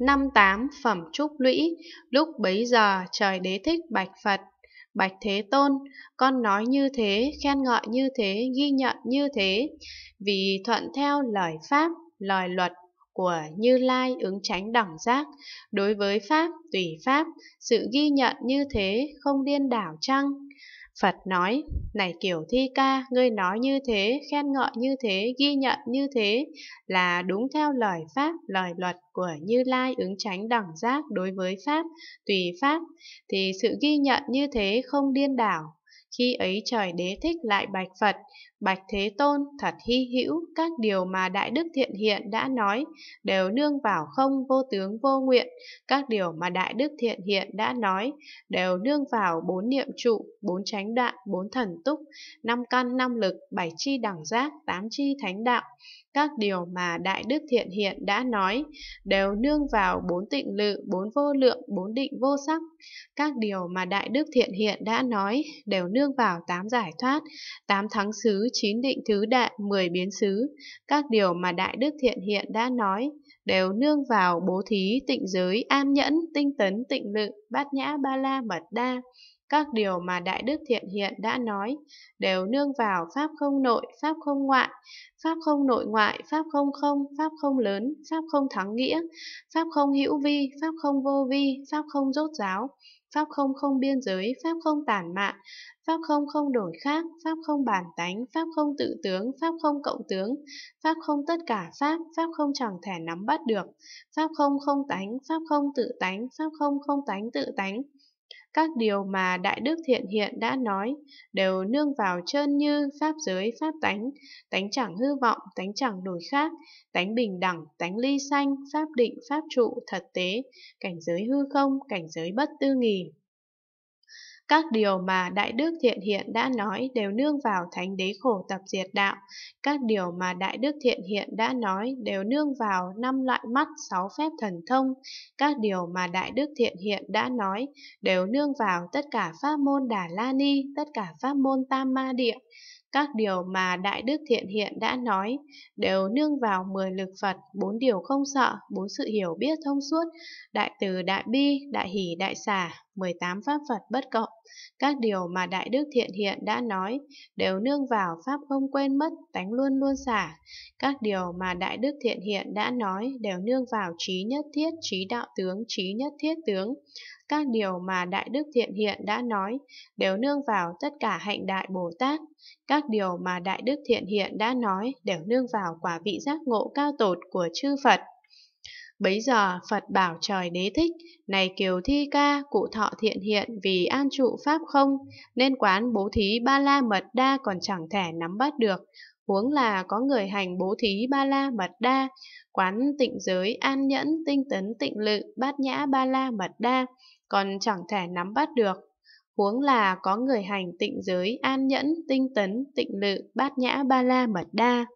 năm tám phẩm trúc lũy, lúc bấy giờ trời đế thích bạch Phật, bạch Thế Tôn, con nói như thế, khen ngợi như thế, ghi nhận như thế, vì thuận theo lời Pháp, lời luật của Như Lai ứng tránh đẳng giác, đối với Pháp, tùy Pháp, sự ghi nhận như thế không điên đảo chăng? Phật nói, này kiểu thi ca, ngươi nói như thế, khen ngợi như thế, ghi nhận như thế, là đúng theo lời Pháp, lời luật của Như Lai ứng tránh đẳng giác đối với Pháp, tùy Pháp, thì sự ghi nhận như thế không điên đảo, khi ấy trời đế thích lại bạch Phật, bạch Thế Tôn thật hy hữu, các điều mà Đại Đức Thiện Hiện đã nói đều nương vào không vô tướng vô nguyện, các điều mà Đại Đức Thiện Hiện đã nói đều nương vào bốn niệm trụ, bốn chánh đoạn, bốn thần túc, năm căn năm lực, bảy chi đẳng giác, tám chi thánh đạo, các điều mà Đại Đức Thiện Hiện đã nói đều nương vào bốn tịnh lự, bốn vô lượng, bốn định vô sắc. Các điều mà Đại Đức Thiện Hiện đã nói đều nương vào tám giải thoát, tám thắng xứ, chín định thứ đại, mười biến xứ. Các điều mà Đại Đức Thiện Hiện đã nói đều nương vào bố thí, tịnh giới, an nhẫn, tinh tấn, tịnh lự, bát nhã, ba la, mật đa các điều mà Đại Đức Thiện Hiện đã nói đều nương vào Pháp không nội, Pháp không ngoại, Pháp không nội ngoại, Pháp không không, Pháp không lớn, Pháp không thắng nghĩa, Pháp không hữu vi, Pháp không vô vi, Pháp không rốt giáo, Pháp không không biên giới, Pháp không tản mạn, Pháp không không đổi khác, Pháp không bản tánh, Pháp không tự tướng, Pháp không cộng tướng, Pháp không tất cả Pháp, Pháp không chẳng thể nắm bắt được, Pháp không không tánh, Pháp không tự tánh, Pháp không không tánh tự tánh, các điều mà Đại Đức Thiện Hiện đã nói đều nương vào chân như pháp giới pháp tánh, tánh chẳng hư vọng, tánh chẳng đổi khác, tánh bình đẳng, tánh ly sanh, pháp định, pháp trụ, thật tế, cảnh giới hư không, cảnh giới bất tư nghì. Các điều mà Đại Đức Thiện Hiện đã nói đều nương vào Thánh Đế Khổ Tập Diệt Đạo. Các điều mà Đại Đức Thiện Hiện đã nói đều nương vào năm loại mắt sáu phép thần thông. Các điều mà Đại Đức Thiện Hiện đã nói đều nương vào tất cả pháp môn Đà La Ni, tất cả pháp môn Tam Ma Địa. Các điều mà Đại Đức Thiện Hiện đã nói đều nương vào mười lực Phật, bốn điều không sợ, bốn sự hiểu biết thông suốt, đại từ đại bi, đại hỷ đại xả, 18 pháp Phật bất cộng. Các điều mà Đại Đức Thiện Hiện đã nói đều nương vào pháp không quên mất, tánh luôn luôn xả. Các điều mà Đại Đức Thiện Hiện đã nói đều nương vào trí nhất thiết, trí đạo tướng, trí nhất thiết tướng các điều mà Đại Đức Thiện Hiện đã nói đều nương vào tất cả hạnh Đại Bồ Tát, các điều mà Đại Đức Thiện Hiện đã nói đều nương vào quả vị giác ngộ cao tột của chư Phật. Bấy giờ Phật bảo trời đế thích, này kiều thi ca, cụ thọ thiện hiện vì an trụ pháp không, nên quán bố thí ba la mật đa còn chẳng thể nắm bắt được, huống là có người hành bố thí ba la mật đa, quán tịnh giới an nhẫn tinh tấn tịnh lự bát nhã ba la mật đa còn chẳng thể nắm bắt được. Huống là có người hành tịnh giới an nhẫn, tinh tấn, tịnh lự, bát nhã ba la mật đa.